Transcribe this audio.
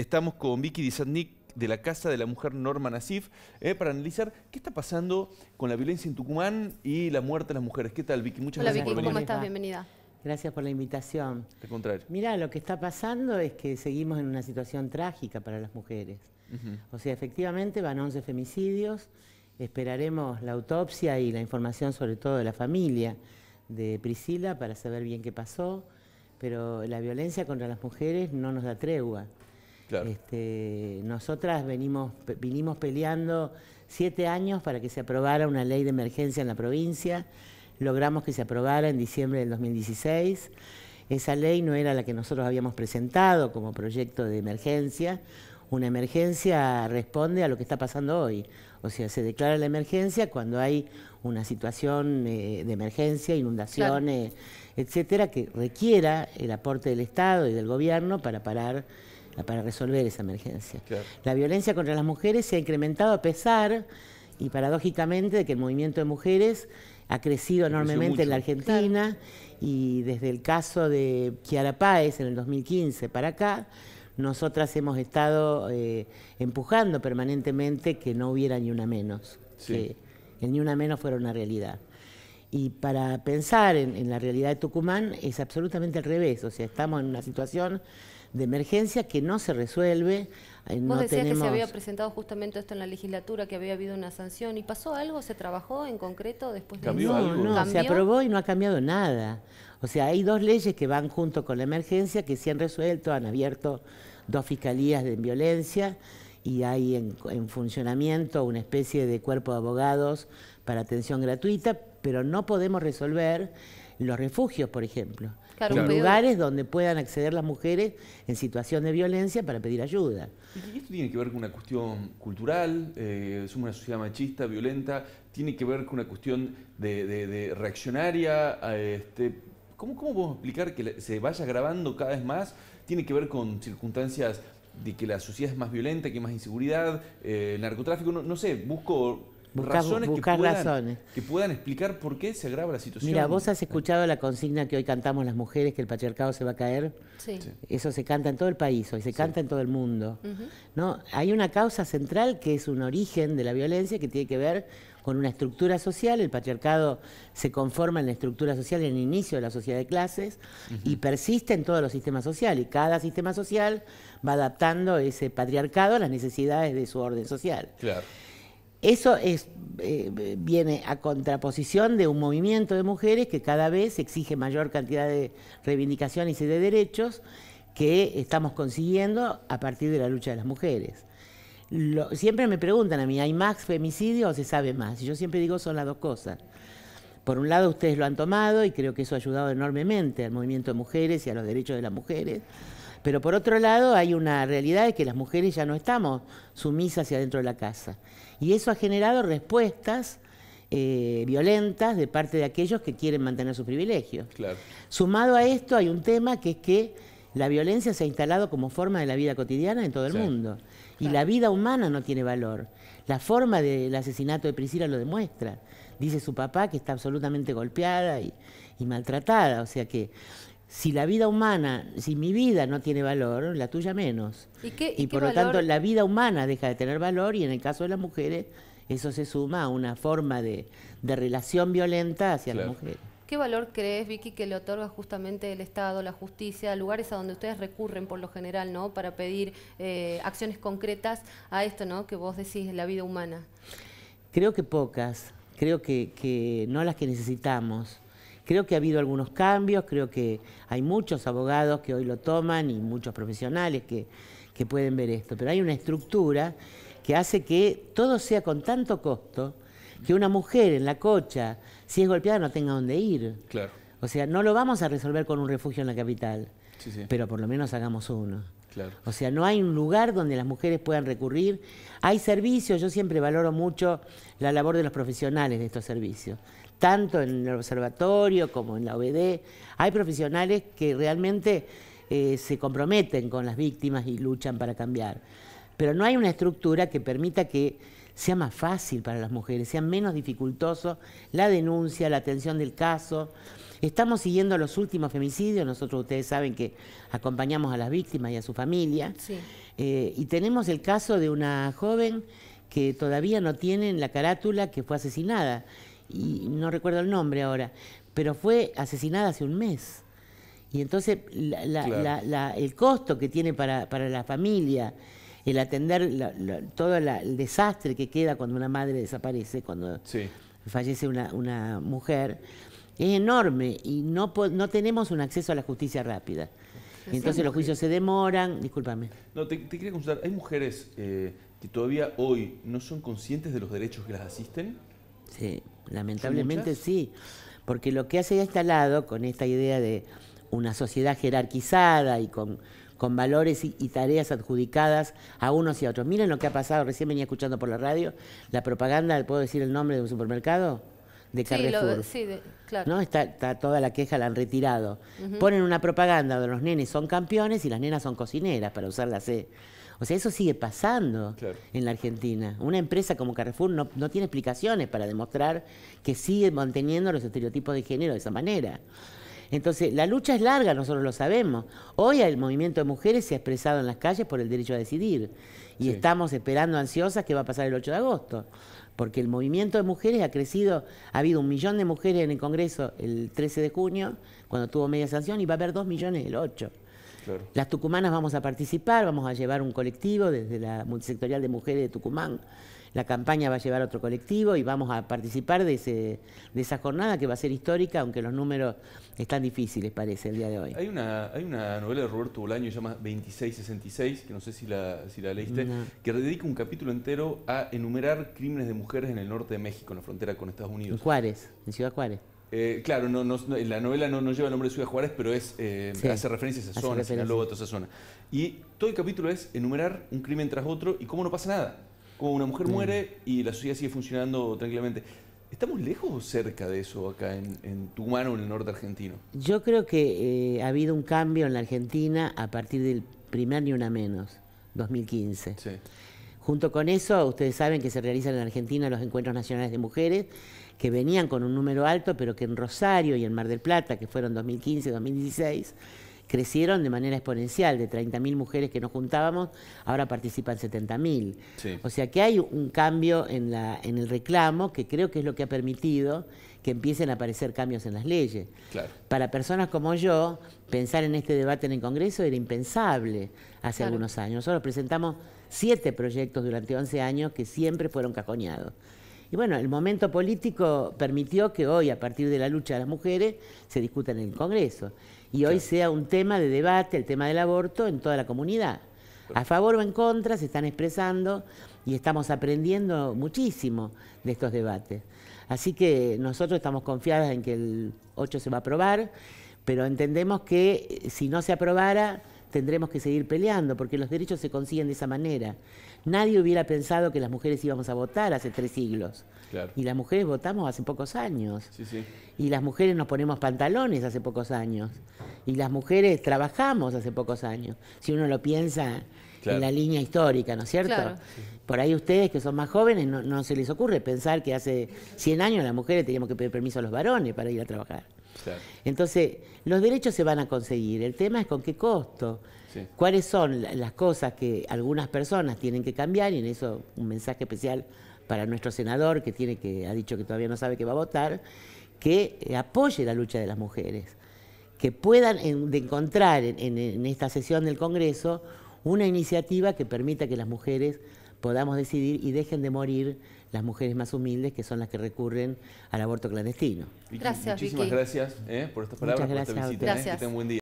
Estamos con Vicky Dizatnik de la Casa de la Mujer Norma Nasif eh, para analizar qué está pasando con la violencia en Tucumán y la muerte de las mujeres. ¿Qué tal, Vicky? Muchas gracias por venir. ¿cómo estás? Bienvenida. Gracias por la invitación. Al contrario. Mira, lo que está pasando es que seguimos en una situación trágica para las mujeres. O sea, efectivamente van 11 femicidios, esperaremos la autopsia y la información sobre todo de la familia de Priscila para saber bien qué pasó, pero la violencia contra las mujeres no nos da tregua. Este, nosotras venimos, vinimos peleando siete años para que se aprobara una ley de emergencia en la provincia. Logramos que se aprobara en diciembre del 2016. Esa ley no era la que nosotros habíamos presentado como proyecto de emergencia. Una emergencia responde a lo que está pasando hoy. O sea, se declara la emergencia cuando hay una situación eh, de emergencia, inundaciones, etcétera, que requiera el aporte del Estado y del gobierno para parar para resolver esa emergencia. La violencia contra las mujeres se ha incrementado a pesar y paradójicamente de que el movimiento de mujeres ha crecido enormemente en la Argentina y desde el caso de Chiara Páez en el 2015 para acá, nosotras hemos estado eh, empujando permanentemente que no hubiera ni una menos, que el ni una menos fuera una realidad. Y para pensar en, la realidad de Tucumán es absolutamente al revés, o sea, estamos en una situación de emergencia que no se resuelve. Eh, Vos decías que se había presentado justamente esto en la legislatura, que había habido una sanción. ¿Y pasó algo? ¿Se trabajó en concreto después de ¿Cambió no, No, se aprobó y no ha cambiado nada. O sea, hay dos leyes que van junto con la emergencia que se han resuelto, han abierto dos fiscalías de violencia y hay en funcionamiento una especie de cuerpo de abogados para atención gratuita, pero no podemos resolver los refugios, por ejemplo. Claro, los lugares donde puedan acceder las mujeres en situación de violencia para pedir ayuda. ¿Y esto tiene que ver con una cuestión cultural? Eh, es ¿Somos una sociedad machista, violenta? ¿Tiene que ver con una cuestión de, reaccionaria? Ah, este, ¿cómo, podemos explicar que se vaya grabando cada vez más? ¿Tiene que ver con circunstancias de que la sociedad es más violenta, que hay más inseguridad, eh, narcotráfico? no sé, busco razones buscar razones que puedan explicar por qué se agrava la situación. Mira, vos has ah. escuchado la consigna que hoy cantamos las mujeres, que el patriarcado se va a caer. Sí. Eso se canta en todo el país, hoy se canta en todo el mundo. ¿no? Hay una causa central que es un origen de la violencia que tiene que ver con una estructura social. El patriarcado se conforma en la estructura social en el inicio de la sociedad de clases y persiste en todos los sistemas sociales. Y cada sistema social va adaptando ese patriarcado a las necesidades de su orden social. Claro. Eso eh, eh, viene a contraposición de un movimiento de mujeres que cada vez exige mayor cantidad de reivindicaciones y de derechos que estamos consiguiendo a partir de la lucha de las mujeres. siempre me preguntan a mí, ¿hay más femicidio o se sabe más? Y yo siempre digo, son las dos cosas. Por un lado, ustedes lo han tomado y creo que eso ha ayudado enormemente al movimiento de mujeres y a los derechos de las mujeres. Pero por otro lado, hay una realidad de que las mujeres ya no estamos sumisas hacia adentro de la casa. Y eso ha generado respuestas eh, violentas de parte de aquellos que quieren mantener sus privilegios. Sumado a esto hay un tema que es que la violencia se ha instalado como forma de la vida cotidiana en todo el mundo. Y la vida humana no tiene valor. La forma del asesinato de Priscila lo demuestra. Dice su papá que está absolutamente golpeada y, y maltratada. O sea que si la vida humana, si mi vida no tiene valor, la tuya menos. Y, por lo tanto la vida humana deja de tener valor y en el caso de las mujeres eso se suma a una forma de, relación violenta hacia la mujer. ¿Qué valor crees, Vicky, que le otorga justamente el Estado, la justicia, lugares a donde ustedes recurren por lo general, ¿no? Para pedir eh, acciones concretas a esto, ¿no? Que vos decís, la vida humana. Creo que pocas, creo que, que no las que necesitamos. Creo que ha habido algunos cambios, creo que hay muchos abogados que hoy lo toman y muchos profesionales que, pueden ver esto, pero hay una estructura que hace que todo sea con tanto costo que una mujer en la cocha, si es golpeada, no tenga dónde ir. Claro. O sea, no lo vamos a resolver con un refugio en la capital, sí, pero por lo menos hagamos uno. O sea, no hay un lugar donde las mujeres puedan recurrir. Hay servicios, yo siempre valoro mucho la labor de los profesionales de estos servicios, tanto en el observatorio como en la OBD. Hay profesionales que realmente eh, se comprometen con las víctimas y luchan para cambiar. Pero no hay una estructura que permita que sea más fácil para las mujeres, sea menos dificultoso la denuncia, la atención del caso. Estamos siguiendo los últimos femicidios, nosotros ustedes saben que acompañamos a las víctimas y a su familia. Eh, y tenemos el caso de una joven que todavía no tiene la carátula que fue asesinada, y no recuerdo el nombre ahora, pero fue asesinada hace un mes. Y entonces el costo que tiene para, para la familia, el atender todo el desastre que queda cuando una madre desaparece, cuando fallece una, mujer, es enorme y no, tenemos un acceso a la justicia rápida. Entonces los juicios se demoran, discúlpame. No, te, quería consultar, ¿hay mujeres eh, que todavía hoy no son conscientes de los derechos que las asisten? Sí, lamentablemente sí, porque lo que hace ya este al lado con esta idea de una sociedad jerarquizada y con con valores y, tareas adjudicadas a unos y a otros. Miren lo que ha pasado, recién venía escuchando por la radio, la propaganda, ¿puedo decir el nombre de un supermercado? De Carrefour. Sí, claro. ¿No? Está, toda la queja, la han retirado. Ponen una propaganda donde los nenes son campeones y las nenas son cocineras, para usar la C. O sea, eso sigue pasando en la Argentina. Una empresa como Carrefour no, no, tiene explicaciones para demostrar que sigue manteniendo los estereotipos de género de esa manera. Entonces, la lucha es larga, nosotros lo sabemos. Hoy el movimiento de mujeres se ha expresado en las calles por el derecho a decidir. Y estamos esperando ansiosas qué va a pasar el 8 de agosto. Porque el movimiento de mujeres ha crecido, ha habido un millón de mujeres en el Congreso el 13 de junio, cuando tuvo media sanción, y va a haber dos millones el 8. Las tucumanas vamos a participar, vamos a llevar un colectivo desde la multisectorial de mujeres de Tucumán la campaña va a llevar a otro colectivo y vamos a participar de, de esa jornada que va a ser histórica, aunque los números están difíciles, parece, el día de hoy. Hay una, hay una novela de Roberto Bolaño que se llama 2666, que no sé si la, si la leíste, que rededica un capítulo entero a enumerar crímenes de mujeres en el norte de México, en la frontera con Estados Unidos. En Juárez, en Ciudad Juárez. Eh, claro, no, no, la novela no, lleva el nombre de Ciudad Juárez, pero es, eh, hace referencia a esa zona, a esa zona. Y todo el capítulo es enumerar un crimen tras otro y cómo no pasa nada como una mujer mm. muere y la sociedad sigue funcionando tranquilamente. ¿Estamos lejos o cerca de eso acá en, en Tucumán o en el norte argentino? Yo creo que eh, ha habido un cambio en la Argentina a partir del primer ni una menos, 2015. Junto con eso, ustedes saben que se realizan en Argentina los encuentros nacionales de mujeres, que venían con un número alto, pero que en Rosario y en Mar del Plata, que fueron 2015, 2016, crecieron de manera exponencial, de 30.000 mujeres que nos juntábamos, ahora participan 70.000. O sea que hay un cambio en, la, en el reclamo que creo que es lo que ha permitido que empiecen a aparecer cambios en las leyes. Para personas como yo, pensar en este debate en el Congreso era impensable hace algunos años. Nosotros presentamos siete proyectos durante 11 años que siempre fueron cajoneados. Y bueno, el momento político permitió que hoy, a partir de la lucha de las mujeres, se discuta en el Congreso y hoy sea un tema de debate, el tema del aborto en toda la comunidad. A favor o en contra se están expresando y estamos aprendiendo muchísimo de estos debates. Así que nosotros estamos confiadas en que el 8 se va a aprobar, pero entendemos que si no se aprobara tendremos que seguir peleando, porque los derechos se consiguen de esa manera. Nadie hubiera pensado que las mujeres íbamos a votar hace tres siglos. Y las mujeres votamos hace pocos años. Y las mujeres nos ponemos pantalones hace pocos años. Y las mujeres trabajamos hace pocos años. Si uno lo piensa en la línea histórica, ¿no es cierto? Por ahí ustedes que son más jóvenes no, se les ocurre pensar que hace 100 años las mujeres teníamos que pedir permiso a los varones para ir a trabajar. Entonces, los derechos se van a conseguir, el tema es con qué costo, cuáles son las cosas que algunas personas tienen que cambiar y en eso un mensaje especial para nuestro senador que tiene que ha dicho que todavía no sabe que va a votar, que apoye la lucha de las mujeres, que puedan encontrar en esta sesión del Congreso una iniciativa que permita que las mujeres podamos decidir y dejen de morir las mujeres más humildes que son las que recurren al aborto clandestino. Gracias, Muchísimas gracias eh, por estas palabras, gracias por esta visita. Eh, que tengan buen día.